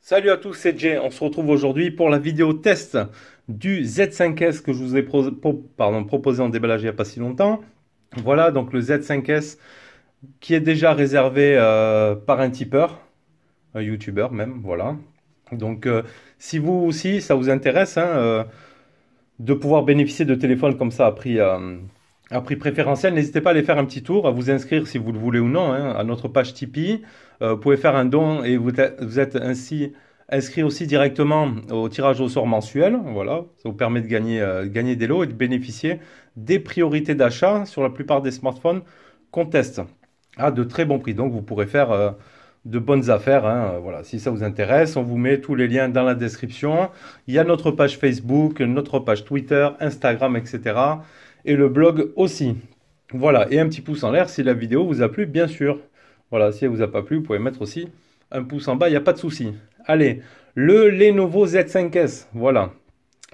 Salut à tous, c'est Jay. On se retrouve aujourd'hui pour la vidéo test du Z5S que je vous ai proposé en déballage il n'y a pas si longtemps. Voilà donc le Z5S qui est déjà réservé euh, par un tipeur, un youtubeur même, voilà. Donc euh, si vous aussi ça vous intéresse, hein, euh, de pouvoir bénéficier de téléphones comme ça à prix, euh, prix préférentiel. N'hésitez pas à aller faire un petit tour, à vous inscrire si vous le voulez ou non hein, à notre page Tipeee. Euh, vous pouvez faire un don et vous, êtes ainsi inscrit aussi directement au tirage au sort mensuel. Voilà, ça vous permet de gagner, euh, gagner des lots et de bénéficier des priorités d'achat sur la plupart des smartphones qu'on teste à de très bons prix. Donc vous pourrez faire de bonnes affaires. Hein. Voilà, si ça vous intéresse, on vous met tous les liens dans la description. Il y a notre page Facebook, notre page Twitter, Instagram, etc. Et le blog aussi. Voilà, et un petit pouce en l'air si la vidéo vous a plu, bien sûr. Voilà, si elle vous a pas plu, vous pouvez mettre aussi un pouce en bas, il n'y a pas de souci. Allez, le Lenovo Z5S, voilà.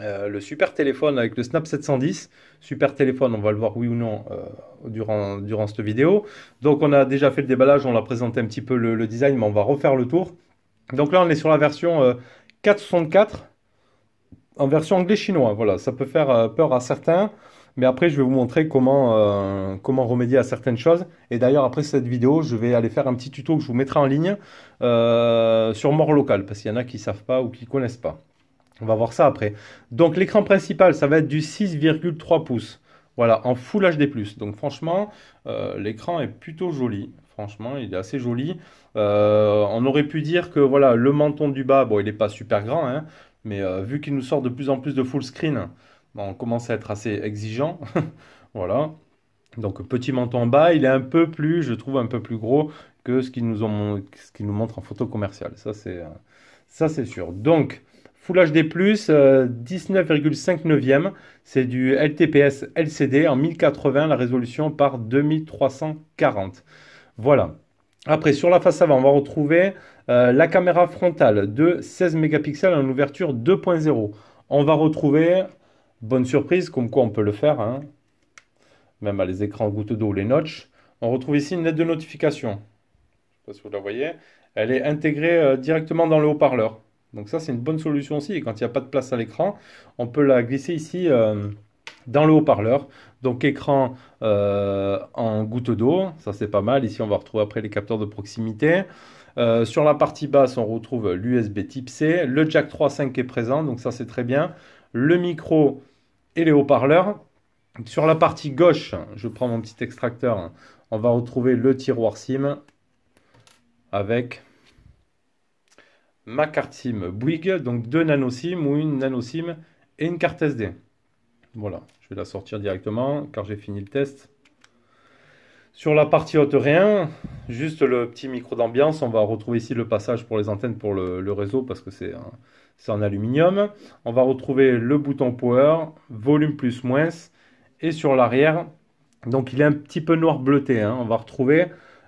Euh, le super téléphone avec le Snap 710. Super téléphone, on va le voir oui ou non euh, durant, durant cette vidéo. Donc on a déjà fait le déballage, on a présenté un petit peu le, design, mais on va refaire le tour. Donc là on est sur la version 464 euh, en version anglais-chinois. Voilà, ça peut faire peur à certains. Mais après, je vais vous montrer comment, comment remédier à certaines choses. Et d'ailleurs, après cette vidéo, je vais aller faire un petit tuto que je vous mettrai en ligne sur mort local, parce qu'il y en a qui ne savent pas ou qui ne connaissent pas. On va voir ça après. Donc l'écran principal, ça va être du 6,3 pouces. Voilà, en Full HD+. Donc franchement, euh, l'écran est plutôt joli. Franchement, il est assez joli. Euh, on aurait pu dire que voilà, le menton du bas, bon, il n'est pas super grand, hein, mais euh, vu qu'il nous sort de plus en plus de full screen, on commence à être assez exigeant. voilà. Donc petit menton en bas, il est un peu plus, je trouve, un peu plus gros que ce qu'il nous, montre en photo commerciale. Ça, c'est sûr. Donc, Full HD+, 19,5 e c'est du LTPS LCD en 1080, la résolution par 2340. Voilà. Après, sur la face avant, on va retrouver euh, la caméra frontale de 16 mégapixels en ouverture 2.0. On va retrouver, bonne surprise, comme quoi on peut le faire, hein. même à les écrans goutte d'eau les notches, on retrouve ici une lettre de notification. Je ne sais pas si vous la voyez. Elle est intégrée euh, directement dans le haut-parleur. Donc ça, c'est une bonne solution aussi. Et quand il n'y a pas de place à l'écran, on peut la glisser ici euh, dans le haut-parleur. Donc écran euh, en goutte d'eau, ça c'est pas mal. Ici, on va retrouver après les capteurs de proximité. Euh, sur la partie basse, on retrouve l'USB type C. Le jack 3.5 est présent, donc ça c'est très bien. Le micro et les haut-parleurs. Sur la partie gauche, je prends mon petit extracteur, on va retrouver le tiroir SIM avec SIM Bouygues, donc deux SIM ou une SIM et une carte SD. Voilà, je vais la sortir directement car j'ai fini le test. Sur la partie haute, rien, juste le petit micro d'ambiance. On va retrouver ici le passage pour les antennes pour le, réseau parce que c'est en aluminium. On va retrouver le bouton power, volume plus moins. Et sur l'arrière, donc il est un petit peu noir bleuté. Hein. on va retrouver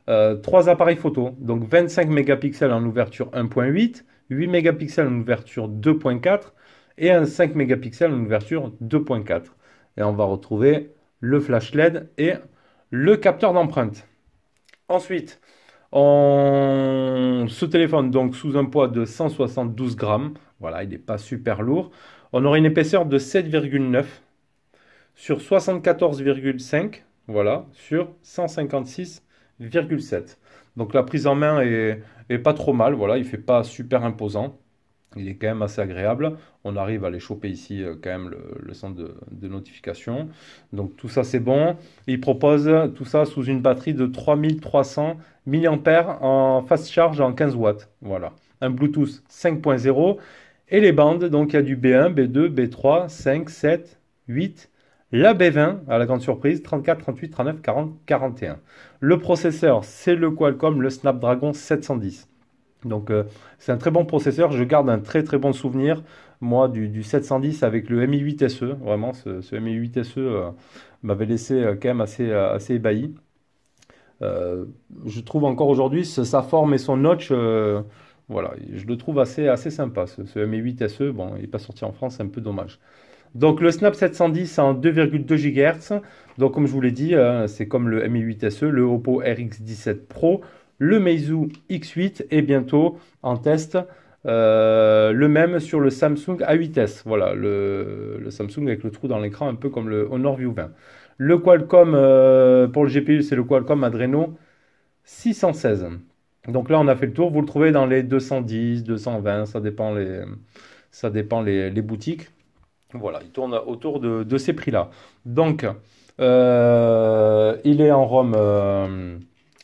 euh, trois appareils photo, donc 25 mégapixels en ouverture 1.8, 8 mégapixels en ouverture 2.4 et un 5 mégapixels en ouverture 2.4. Et on va retrouver le flash LED et le capteur d'empreinte. Ensuite, on... ce téléphone donc sous un poids de 172 grammes, voilà, il n'est pas super lourd. On aurait une épaisseur de 7,9 sur 74,5, voilà, sur 156 donc la prise en main est, pas trop mal, voilà, il fait pas super imposant. Il est quand même assez agréable. On arrive à les choper ici euh, quand même le, centre de, de, notification. Donc tout ça c'est bon. Il propose tout ça sous une batterie de 3300 mAh en fast charge en 15 watts. Voilà. Un Bluetooth 5.0 et les bandes. Donc il y a du B1, B2, B3, 5, 7, 8 la B20, à la grande surprise, 34, 38, 39, 40, 41. Le processeur, c'est le Qualcomm, le Snapdragon 710. Donc euh, c'est un très bon processeur, je garde un très très bon souvenir, moi, du, 710 avec le Mi8 SE. Vraiment, ce, Mi8 SE euh, m'avait laissé euh, quand même assez, ébahi. je trouve encore aujourd'hui sa forme et son notch, voilà, je le trouve assez, sympa. Ce, ce Mi8 SE, bon, il n'est pas sorti en France, c'est un peu dommage. Donc le Snap 710 en 2,2 GHz. Donc comme je vous l'ai dit, euh, c'est comme le Mi 8 SE, le Oppo RX17 Pro, le Meizu X8 et bientôt en test euh, le même sur le Samsung A8S. Voilà, le, Samsung avec le trou dans l'écran, un peu comme le Honor View 20. Le Qualcomm, euh, pour le GPU, c'est le Qualcomm Adreno 616. Donc là, on a fait le tour. Vous le trouvez dans les 210, 220, ça dépend les boutiques. Voilà, il tourne autour de, ces prix-là. Donc, euh, il est en ROM, euh,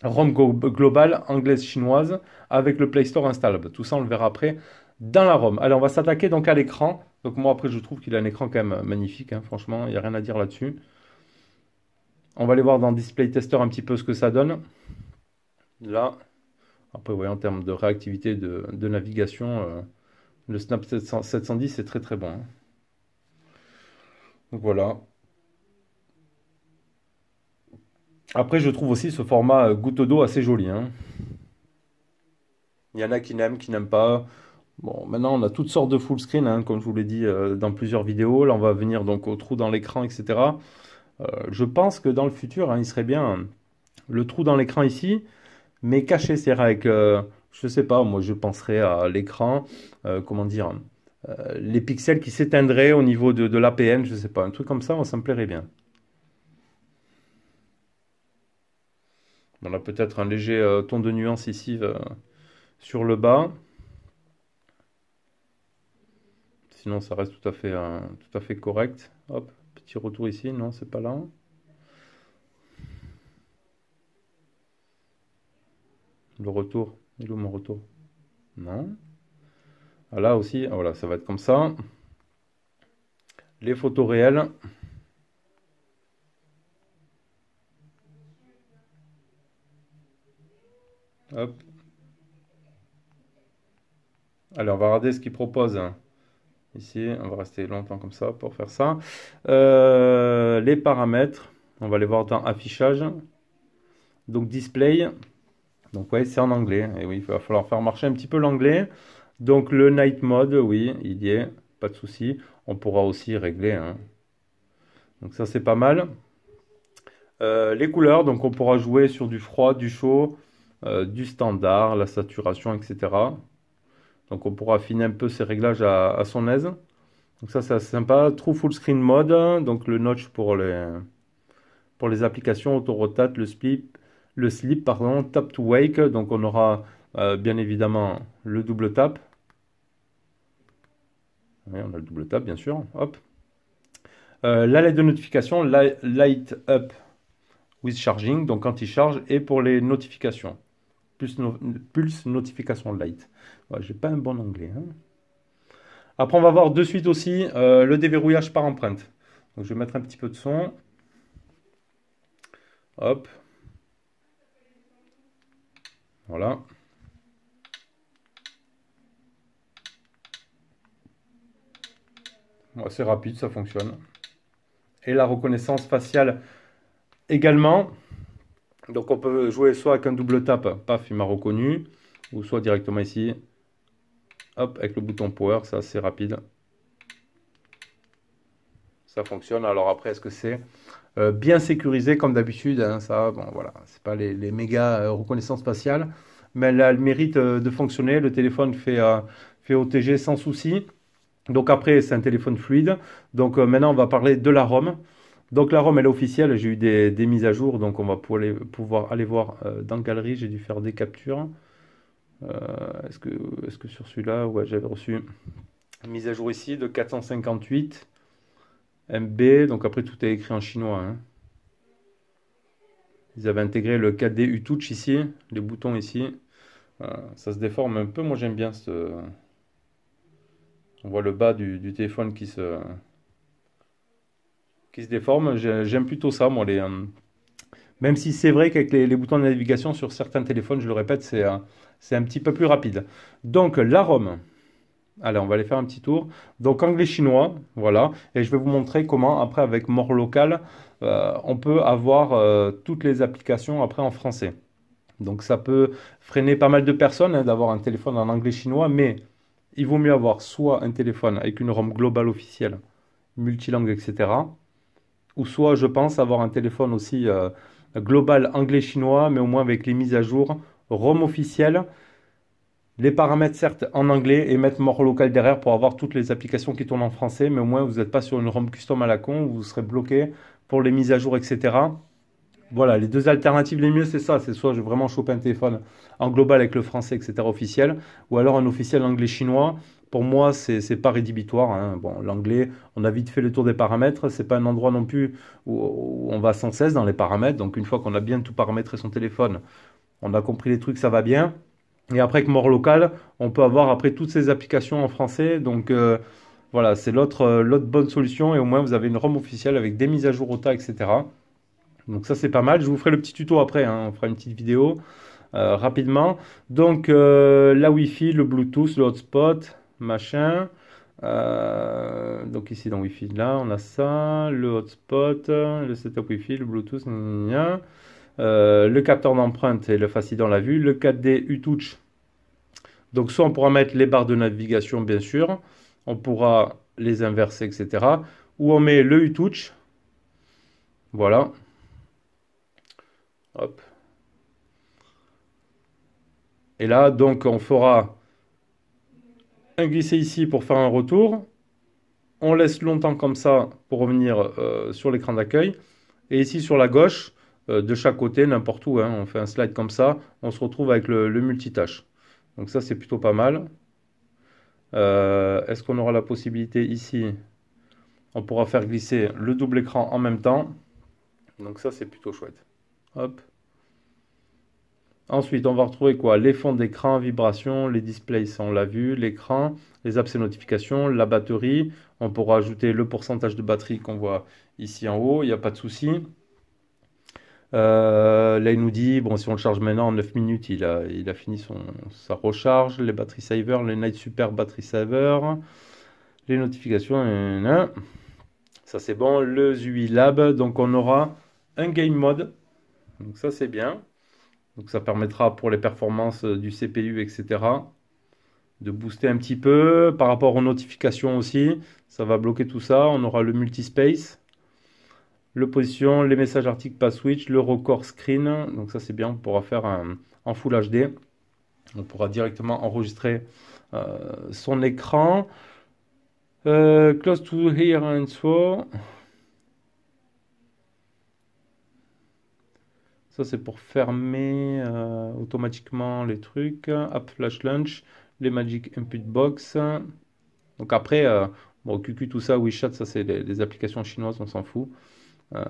global, anglaise, chinoise, avec le Play Store installable. Tout ça, on le verra après dans la ROM. Allez, on va s'attaquer donc à l'écran. Donc moi, après, je trouve qu'il a un écran quand même magnifique. Hein. franchement, il n'y a rien à dire là-dessus. On va aller voir dans Display Tester un petit peu ce que ça donne. Là, après, vous voyez, en termes de réactivité de, navigation, euh, le Snap 710 est très très bon. Hein voilà. Après, je trouve aussi ce format euh, goutte d'eau assez joli. Hein. Il y en a qui n'aiment, qui n'aiment pas. Bon, maintenant, on a toutes sortes de full screen, hein, comme je vous l'ai dit euh, dans plusieurs vidéos. Là, on va venir donc au trou dans l'écran, etc. Euh, je pense que dans le futur, hein, il serait bien le trou dans l'écran ici, mais caché, c'est-à-dire avec, je sais pas, moi je penserais à l'écran, comment dire, euh, les pixels qui s'éteindraient au niveau de, l'APN, je ne sais pas, un truc comme ça, on s'en plairait bien. On a peut-être un léger euh, ton de nuance ici euh, sur le bas. Sinon, ça reste tout à fait, correct. Hop, petit retour ici. Non, c'est pas là. Le retour. Il est où mon retour Non. Ah, là aussi, ah, voilà, ça va être comme ça. Les photos réelles. Hop. Allez, on va regarder ce qu'il propose. Hein. Ici, on va rester longtemps comme ça pour faire ça. Euh, les paramètres, on va les voir dans affichage. Donc display. Donc ouais, c'est en anglais. Et oui, il va falloir faire marcher un petit peu l'anglais. Donc le night mode, oui, il y est, pas de souci. On pourra aussi régler. Hein. Donc ça c'est pas mal. Euh, les couleurs, donc on pourra jouer sur du froid, du chaud, euh, du standard, la saturation, etc. Donc on pourra affiner un peu ces réglages à, son aise. Donc ça c'est sympa. True full screen mode, hein. donc le notch pour les, pour les applications, autorotate, le slip, le slip pardon, tap to wake. Donc on aura euh, bien évidemment le double tap. on a le double tap bien sûr. Hop. Euh, la lettre de notification, light up with charging, donc quand il charge, et pour les notifications. Pulse, pulse notification light. Je J'ai pas un bon anglais. Hein. Après, on va voir de suite aussi euh, le déverrouillage par empreinte. Donc, je vais mettre un petit peu de son. Hop. Voilà. c'est rapide, ça fonctionne. Et la reconnaissance faciale également. Donc on peut jouer soit avec un double tap, paf, il m'a reconnu, ou soit directement ici, hop, avec le bouton power, ça c'est rapide. Ça fonctionne. Alors après, est-ce que c'est euh, bien sécurisé comme d'habitude hein, Ça, bon voilà, c'est pas les, méga euh, reconnaissance faciale, mais elle a le mérite euh, de fonctionner. Le téléphone fait, fait OTG sans souci. Donc après, c'est un téléphone fluide. Donc euh, maintenant, on va parler de la ROM. Donc la ROM, elle est officielle. J'ai eu des, mises à jour. Donc on va pouvoir aller, voir euh, dans la galerie. J'ai dû faire des captures. Euh, est-ce, que, est que, sur celui-là, ouais, j'avais reçu une mise à jour ici de 458 MB. Donc après, tout est écrit en chinois. Hein. Ils avaient intégré le 4D U-Touch ici, les boutons ici. ça se déforme un peu. Moi, j'aime bien ce on voit le bas du, téléphone qui se, qui se déforme. J'aime plutôt ça, moi, les, euh, même si c'est vrai qu'avec les, boutons de navigation sur certains téléphones, je le répète, c'est un, un petit peu plus rapide. Donc, la ROM. Allez, on va aller faire un petit tour. Donc, anglais-chinois, voilà. Et je vais vous montrer comment, après, avec More Local, euh, on peut avoir euh, toutes les applications après en français. Donc, ça peut freiner pas mal de personnes hein, d'avoir un téléphone en anglais-chinois, mais il vaut mieux avoir soit un téléphone avec une ROM globale officielle, multilingue, etc. Ou soit, je pense, avoir un téléphone aussi euh, global anglais-chinois, mais au moins avec les mises à jour, ROM officielle, les paramètres certes en anglais et mettre mort local derrière pour avoir toutes les applications qui tournent en français, mais au moins vous n'êtes pas sur une ROM custom à la con, vous serez bloqué pour les mises à jour, etc voilà, les deux alternatives les mieux, c'est ça. C'est soit je vraiment choper un téléphone en global avec le français, etc., officiel, ou alors un officiel anglais-chinois. Pour moi, c'est pas rédhibitoire. Hein. Bon, l'anglais, on a vite fait le tour des paramètres. C'est pas un endroit non plus où, on va sans cesse dans les paramètres. Donc, une fois qu'on a bien tout paramétré son téléphone, on a compris les trucs, ça va bien. Et après, avec Mort Local, on peut avoir après toutes ces applications en français. Donc, euh, voilà, c'est euh, l'autre bonne solution. Et au moins, vous avez une ROM officielle avec des mises à jour au tas, etc. Donc ça c'est pas mal. Je vous ferai le petit tuto après, hein. on fera une petite vidéo euh, rapidement. Donc euh, la Wi-Fi, le Bluetooth, le hotspot, machin. Euh, donc ici dans Wi-Fi, là on a ça, le hotspot, le setup Wi-Fi, le Bluetooth, le capteur d'empreinte et le facile dans la vue, le 4D U-Touch. Donc soit on pourra mettre les barres de navigation bien sûr, on pourra les inverser, etc. Ou on met le uTouch touch Voilà, Hop. Et là, donc, on fera un glisser ici pour faire un retour. On laisse longtemps comme ça pour revenir euh, sur l'écran d'accueil. Et ici, sur la gauche, euh, de chaque côté, n'importe où, hein, on fait un slide comme ça. On se retrouve avec le, multitâche. Donc ça, c'est plutôt pas mal. Euh, est-ce qu'on aura la possibilité ici On pourra faire glisser le double écran en même temps. Donc ça, c'est plutôt chouette. Ensuite, on va retrouver quoi Les fonds d'écran, vibrations, les displays, on l'a vu, l'écran, les apps et notifications, la batterie. On pourra ajouter le pourcentage de batterie qu'on voit ici en haut, il n'y a pas de souci. Euh, là, il nous dit, bon, si on le charge maintenant en 9 minutes, il a, fini son, sa recharge, les batteries saver, les Night Super batteries Saver, les notifications, ça c'est bon, le ZUI Lab, donc on aura un game mode donc ça, c'est bien. Donc ça permettra pour les performances euh, du CPU, etc., de booster un petit peu. Par rapport aux notifications aussi, ça va bloquer tout ça. On aura le multispace, le position, les messages articles pas switch, le record screen. Donc ça, c'est bien. On pourra faire un, en Full HD. On pourra directement enregistrer euh, son écran. Euh, close to here and so. Ça, c'est pour fermer euh, automatiquement les trucs. App Flash Launch, les Magic Input Box. Donc après, euh, bon, QQ, tout ça, WeChat, ça, c'est des applications chinoises, on s'en fout. Euh,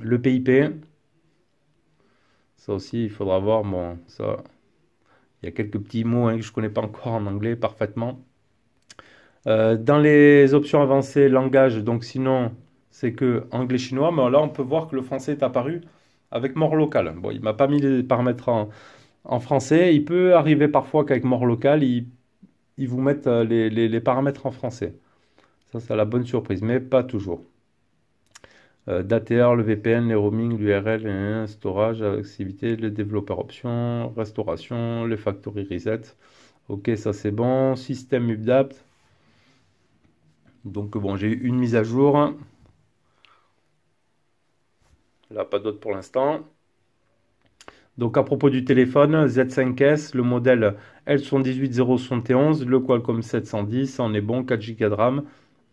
le PIP. Ça aussi, il faudra voir. Bon, ça, il y a quelques petits mots hein, que je ne connais pas encore en anglais parfaitement. dans les options avancées, langage, donc sinon, c'est que anglais-chinois. Mais là, on peut voir que le français est apparu avec mort local. Bon, il m'a pas mis les paramètres en, français. Il peut arriver parfois qu'avec mort local, ils il vous mettent euh, les, paramètres en français. Ça, c'est la bonne surprise, mais pas toujours. Euh, DATR, le VPN, les roaming, l'URL, storage, activité, le développeur option, restauration, les factory reset. Ok, ça c'est bon. Système UBDAPT. Donc bon, j'ai eu une mise à jour. Là, pas d'autre pour l'instant. Donc à propos du téléphone, Z5S, le modèle L78071, le Qualcomm 710, on est bon, 4Go de RAM,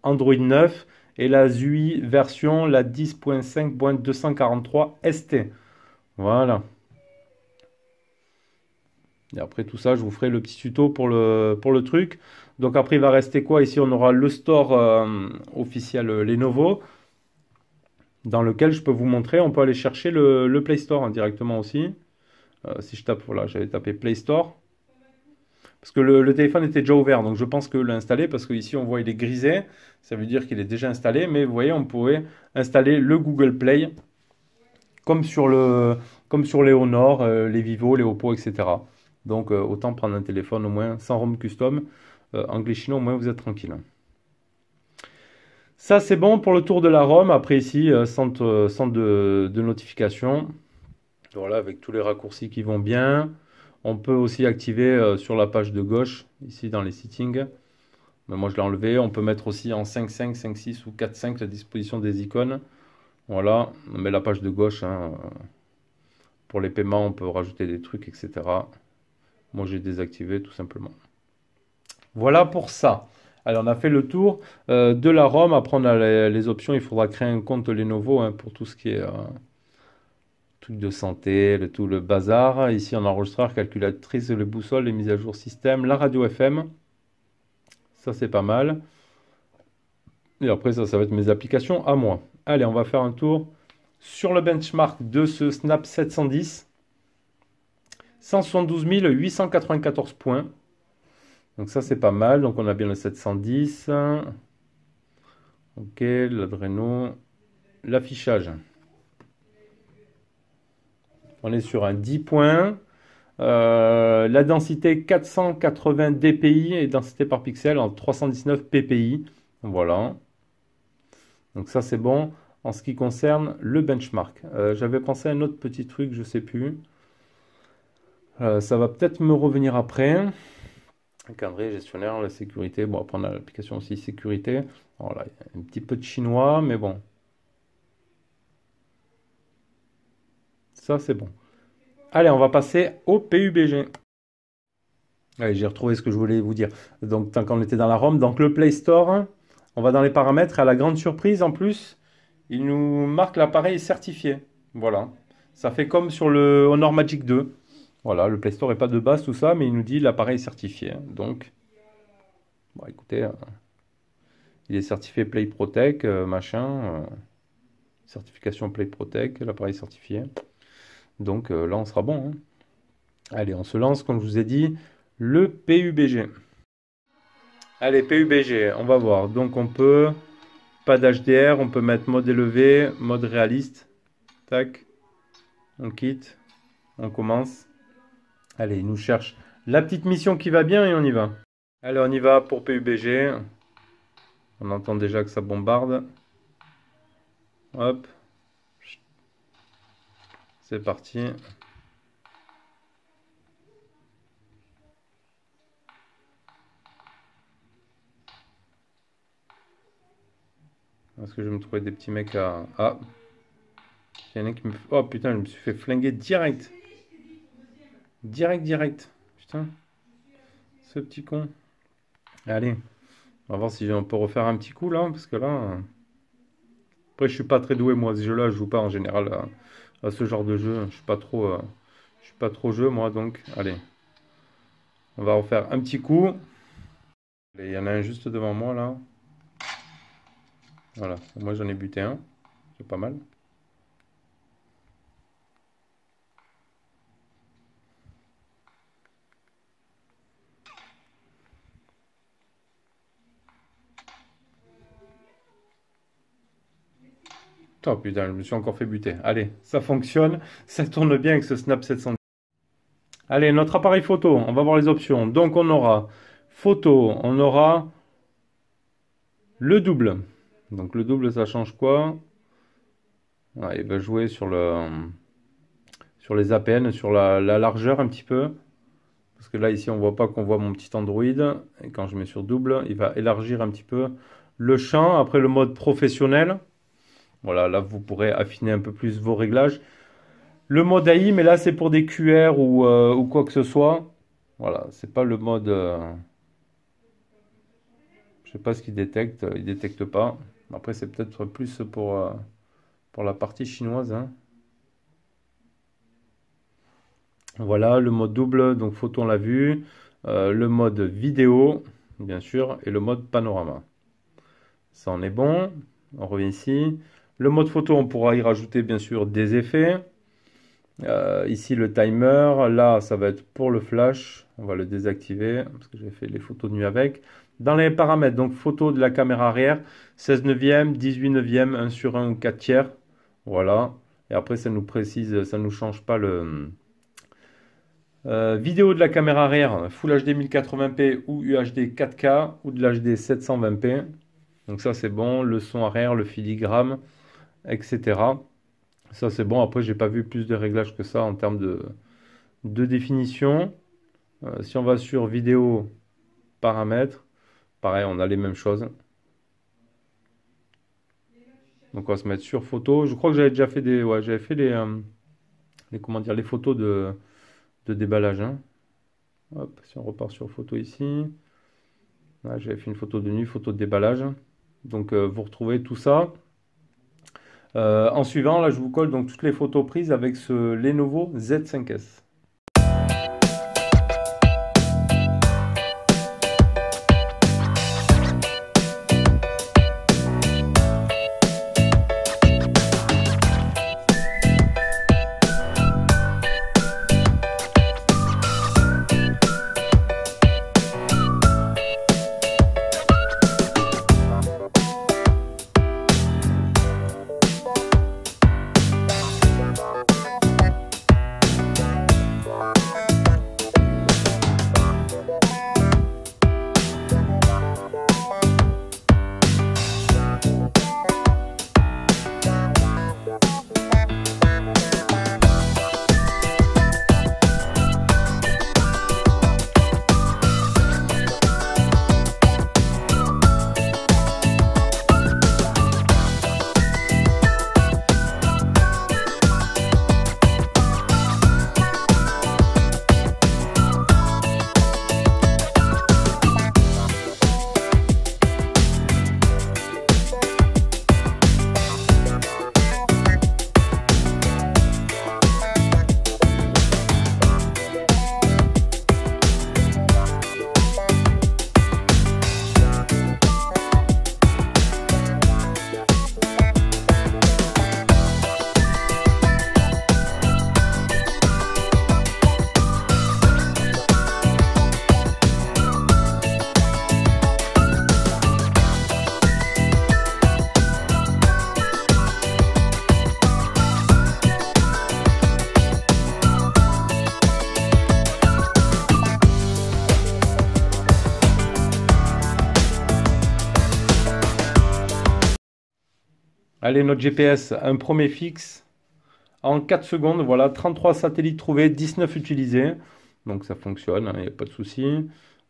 Android 9 et la ZUI version, la 10.5.243 ST. Voilà. Et après tout ça, je vous ferai le petit tuto pour le, pour le truc. Donc après, il va rester quoi Ici, on aura le store euh, officiel euh, Lenovo dans lequel je peux vous montrer. On peut aller chercher le, Play Store hein, directement aussi. Euh, si je tape, voilà, j'avais tapé Play Store. Parce que le, téléphone était déjà ouvert, donc je pense que l'installer, parce qu'ici on voit il est grisé, ça veut dire qu'il est déjà installé, mais vous voyez, on pouvait installer le Google Play, comme sur, le, comme sur les Honor, euh, les Vivo, les Oppo, etc. Donc euh, autant prendre un téléphone au moins sans ROM custom, anglais-chinois au moins vous êtes tranquille. Ça, c'est bon pour le tour de la Rome. Après, ici, euh, centre, euh, de, notification. Voilà, avec tous les raccourcis qui vont bien. On peut aussi activer euh, sur la page de gauche, ici dans les settings. Mais moi, je l'ai enlevé. On peut mettre aussi en 5.5, 5.6 ou 4.5 la disposition des icônes. Voilà, on met la page de gauche. Hein. Pour les paiements, on peut rajouter des trucs, etc. Moi, j'ai désactivé tout simplement. Voilà pour ça. Allez, on a fait le tour euh, de la Rome. Après, on a les, options. Il faudra créer un compte Lenovo hein, pour tout ce qui est euh, tout de santé, le, tout le bazar. Ici, on a enregistreur, calculatrice, le boussole, les mises à jour système, la radio FM. Ça, c'est pas mal. Et après, ça, ça va être mes applications à moi. Allez, on va faire un tour sur le benchmark de ce Snap 710. 172 894 points. Donc ça, c'est pas mal. Donc on a bien le 710. Ok, l'adréno. L'affichage. On est sur un 10 points. Euh, la densité 480 dpi et densité par pixel en 319 ppi. Voilà. Donc ça c'est bon en ce qui concerne le benchmark. Euh, j'avais pensé à un autre petit truc, je sais plus. Euh, ça va peut-être me revenir après. Cadré, gestionnaire, la sécurité. Bon, après, on a l'application aussi sécurité. voilà un petit peu de chinois, mais bon. Ça, c'est bon. Allez, on va passer au PUBG. Allez, j'ai retrouvé ce que je voulais vous dire. Donc, tant qu'on était dans la ROM, donc le Play Store, on va dans les paramètres. À la grande surprise, en plus, il nous marque l'appareil certifié. Voilà. Ça fait comme sur le Honor Magic 2. Voilà, le Play Store n'est pas de base, tout ça, mais il nous dit l'appareil certifié. Hein. Donc, bon, écoutez, hein. il est certifié Play Protect, euh, machin. Euh, certification Play Protect, l'appareil certifié. Donc euh, là, on sera bon. Hein. Allez, on se lance, comme je vous ai dit, le PUBG. Allez, PUBG, on va voir. Donc, on peut, pas d'HDR, on peut mettre mode élevé, mode réaliste. Tac, on quitte, on commence. Allez, il nous cherche la petite mission qui va bien et on y va. Allez, on y va pour PUBG. On entend déjà que ça bombarde. Hop. C'est parti. Est-ce que je vais me trouver des petits mecs à... Ah Il y en a qui me... Oh putain, je me suis fait flinguer direct Direct, direct. Putain. Ce petit con. Allez. On va voir si on peut refaire un petit coup là. Parce que là. Après, je suis pas très doué moi. Ce jeu-là, je joue pas en général à, ce genre de jeu. Je suis pas trop. Euh, je suis pas trop jeu moi donc. Allez. On va refaire un petit coup. Il y en a un juste devant moi là. Voilà. Moi j'en ai buté un. C'est pas mal. Oh putain, je me suis encore fait buter. Allez, ça fonctionne. Ça tourne bien avec ce Snap 700. Allez, notre appareil photo. On va voir les options. Donc, on aura photo. On aura le double. Donc, le double, ça change quoi ah, Il va jouer sur, le, sur les APN, sur la, la largeur un petit peu. Parce que là, ici, on voit pas qu'on voit mon petit Android. Et quand je mets sur double, il va élargir un petit peu le champ. Après, le mode professionnel. Voilà, là vous pourrez affiner un peu plus vos réglages. Le mode AI, mais là c'est pour des QR euh, ou, quoi que ce soit. Voilà, c'est pas le mode... Euh, je sais pas ce qu'il détecte, euh, il détecte pas. Après c'est peut-être plus pour, pour la partie chinoise. Hein. Voilà, le mode double, donc photo on l'a vu. le mode vidéo, bien sûr, et le mode panorama. Ça en est bon. On revient ici. Le mode photo, on pourra y rajouter bien sûr des effets. Euh, ici le timer, là ça va être pour le flash, on va le désactiver parce que j'ai fait les photos de nuit avec. Dans les paramètres, donc photo de la caméra arrière, 16 neuvième, 18 neuvième, 1 sur 1 ou 4 tiers. Voilà. Et après ça nous précise, ça ne nous change pas le... Euh, vidéo de la caméra arrière, Full HD 1080p ou UHD 4K ou de l'HD 720p. Donc ça c'est bon, le son arrière, le filigramme etc. Ça c'est bon, après j'ai pas vu plus de réglages que ça en termes de, définition. Euh, si on va sur vidéo, paramètres, pareil on a les mêmes choses. Donc on va se mettre sur photo. Je crois que j'avais déjà fait des, ouais, j'avais fait les, euh, comment dire, les photos de, déballage. Hein. si on repart sur photo ici, j'avais fait une photo de nuit, photo de déballage. Donc euh, vous retrouvez tout ça. Euh, en suivant, là, je vous colle donc toutes les photos prises avec ce Lenovo Z5S. Allez, notre GPS, un premier fixe. En 4 secondes, voilà, 33 satellites trouvés, 19 utilisés. Donc ça fonctionne, il hein, n'y a pas de souci.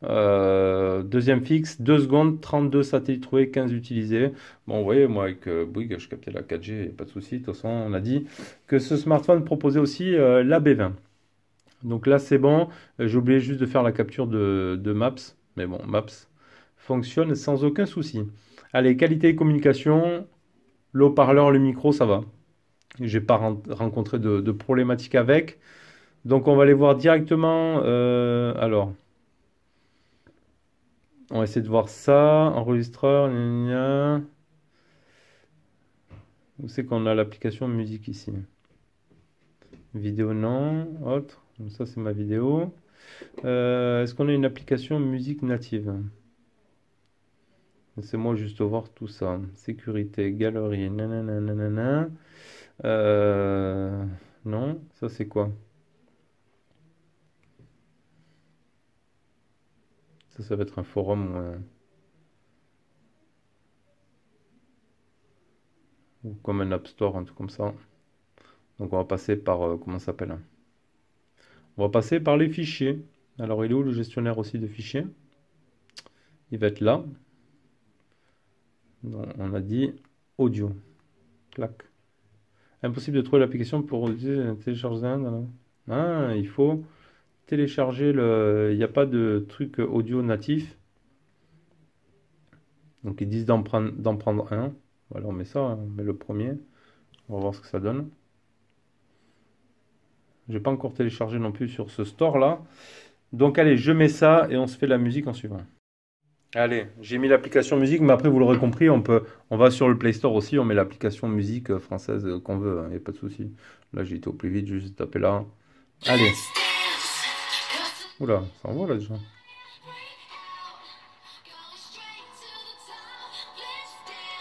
Euh, deuxième fixe, 2 secondes, 32 satellites trouvés, 15 utilisés. Bon, vous voyez, moi avec euh, Bouygues, je captais la 4G, il n'y a pas de souci. De toute façon, on a dit que ce smartphone proposait aussi euh, la B20. Donc là, c'est bon. J'ai oublié juste de faire la capture de, Maps. Mais bon, Maps fonctionne sans aucun souci. Allez, qualité et communication leau parleur le micro, ça va. J'ai pas rencontré de, problématiques problématique avec. Donc on va aller voir directement. Euh, alors, on va essayer de voir ça. Enregistreur, gna Où c'est qu'on a l'application musique ici Vidéo non, autre. ça c'est ma vidéo. Euh, est-ce qu'on a une application musique native Laissez-moi juste voir tout ça. Sécurité, galerie, nanana, euh, non, ça c'est quoi Ça, ça va être un forum. ou comme un App Store, un truc comme ça. Donc on va passer par, euh, comment ça s'appelle On va passer par les fichiers. Alors il est où le gestionnaire aussi de fichiers Il va être là on a dit audio. Clac. Impossible de trouver l'application pour télécharger. Ah, il faut télécharger le. Il n'y a pas de truc audio natif. Donc ils disent d'en prendre, un. Voilà, on met ça, on met le premier. On va voir ce que ça donne. J'ai pas encore téléchargé non plus sur ce store là. Donc allez, je mets ça et on se fait la musique en suivant. Allez, j'ai mis l'application musique, mais après, vous l'aurez compris, on, peut, on va sur le Play Store aussi, on met l'application musique euh, française euh, qu'on veut, il hein, n'y a pas de souci. Là, j'ai été au plus vite, juste taper là. Allez. Oula, ça envoie là déjà.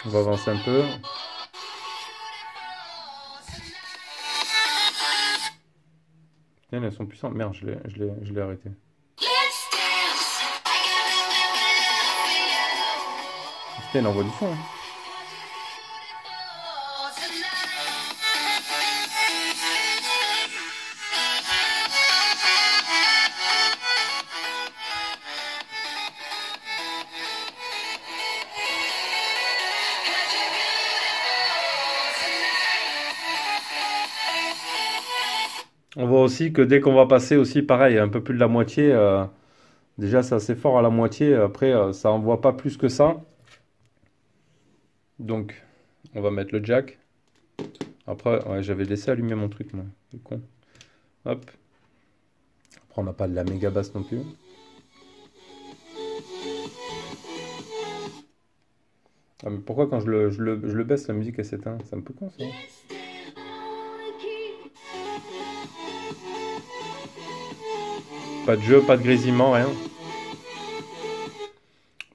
On va avancer un peu. Tiens, elles sont puissantes. Merde, je l'ai arrêté. du fond. On voit aussi que dès qu'on va passer aussi, pareil, un peu plus de la moitié, euh, déjà c'est assez fort à la moitié, après euh, ça ça voit pas plus que ça. Donc, on va mettre le jack. Après, j'avais laissé allumer mon truc, moi. con. Hop. Après, on n'a pas de la méga basse non plus. Ah, pourquoi quand je le, baisse, la musique à s'éteint C'est un peu con ça. Pas de jeu, pas de grésillement, rien.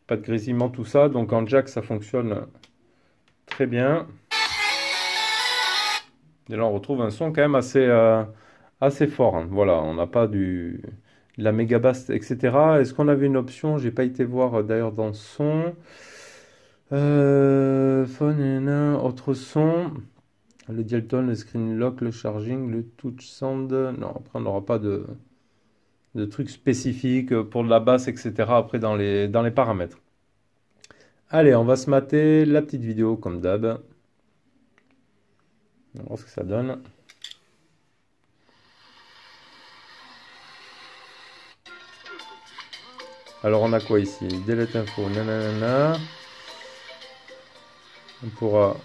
Pas de grésillement, tout ça. Donc en jack, ça fonctionne bien. Et là, on retrouve un son quand même assez, euh, assez fort. Hein. Voilà, on n'a pas du, la méga basse, etc. Est-ce qu'on avait une option J'ai pas été voir euh, d'ailleurs dans son. Euh, autre son. Le tone le screen lock, le charging, le touch sound. Non, après, on n'aura pas de, de trucs spécifiques pour la basse, etc. Après, dans les, dans les paramètres. Allez, on va se mater la petite vidéo comme d'hab. On va voir ce que ça donne. Alors on a quoi ici Delete info, nanana. On pourra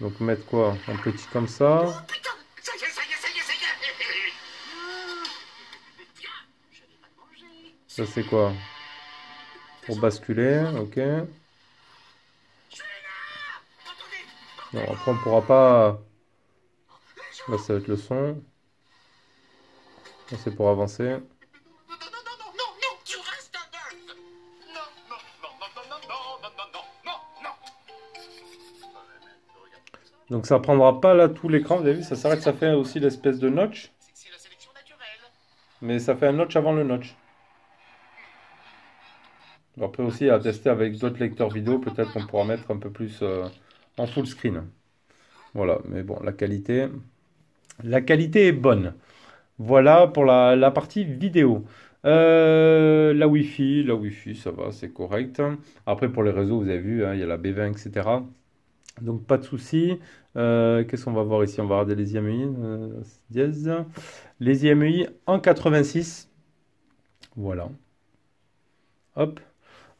donc mettre quoi Un petit comme ça. Oh, ça c'est quoi pour basculer, ok. Non, après on pourra pas... Là ça va être le son. C'est pour avancer. Donc ça prendra pas là tout l'écran, vous avez vu, ça s'arrête, ça fait aussi l'espèce de notch. Mais ça fait un notch avant le notch. Après aussi à ah, tester avec d'autres lecteurs vidéo, peut-être qu'on pourra mettre un peu plus euh, en full screen. Voilà, mais bon, la qualité, la qualité est bonne. Voilà pour la, partie vidéo. Euh, la Wi-Fi, la Wi-Fi, ça va, c'est correct. Après pour les réseaux, vous avez vu, hein, il y a la B20, etc. Donc pas de souci. Euh, qu'est-ce qu'on va voir ici On va regarder les IMEI. Les IMEI en 86. Voilà. Hop.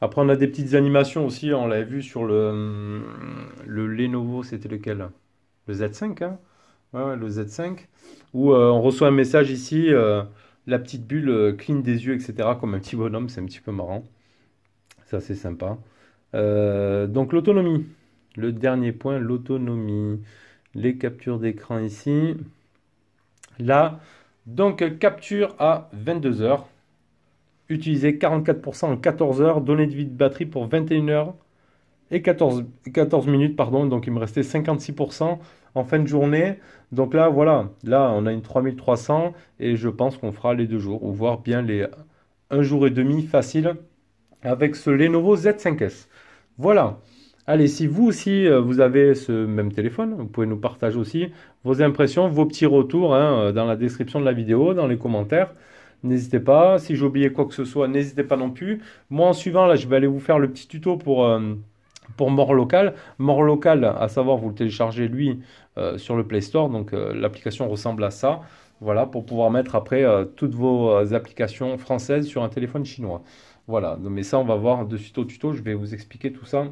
Après, on a des petites animations aussi. On l'avait vu sur le, le Lenovo, c'était lequel Le Z5, hein ouais, le Z5. Où euh, on reçoit un message ici, euh, la petite bulle euh, cligne des yeux, etc. Comme un petit bonhomme, c'est un petit peu marrant. Ça, c'est sympa. donc, l'autonomie. Le dernier point, l'autonomie. Les captures d'écran ici. Là, donc capture à 22 heures utilisé 44% en 14 heures, Donner de vie de batterie pour 21 heures et 14, minutes, pardon, donc il me restait 56% en fin de journée. Donc là, voilà, là on a une 3300 et je pense qu'on fera les deux jours, ou voire bien les un jour et demi facile avec ce Lenovo Z5S. Voilà. Allez, si vous aussi euh, vous avez ce même téléphone, vous pouvez nous partager aussi vos impressions, vos petits retours hein, euh, dans la description de la vidéo, dans les commentaires. N'hésitez pas. Si j'ai oublié quoi que ce soit, n'hésitez pas non plus. Moi, en suivant, là, je vais aller vous faire le petit tuto pour. Euh, pour Mort Local. Mort Local, à savoir, vous le téléchargez lui euh, sur le Play Store. Donc euh, l'application ressemble à ça. Voilà, pour pouvoir mettre après toutes vos applications françaises sur un téléphone chinois. Voilà, mais ça, on va voir de suite au tuto. Je vais vous expliquer tout ça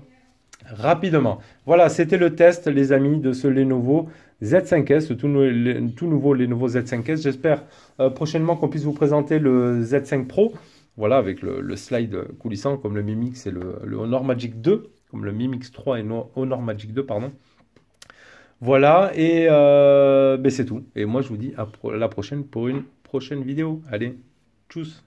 rapidement. Voilà, c'était le test, les amis, de ce Lenovo Z5S, tout, tout nouveau Lenovo Z5S. J'espère euh, prochainement qu'on puisse vous présenter le Z5 Pro, voilà, avec le, slide coulissant, comme le Mimix et le, Honor Magic 2, comme le Mimix 3 et Honor Magic 2, pardon. Voilà, et euh, ben, c'est tout. Et moi, je vous dis à la prochaine pour une prochaine vidéo. Allez, tchuss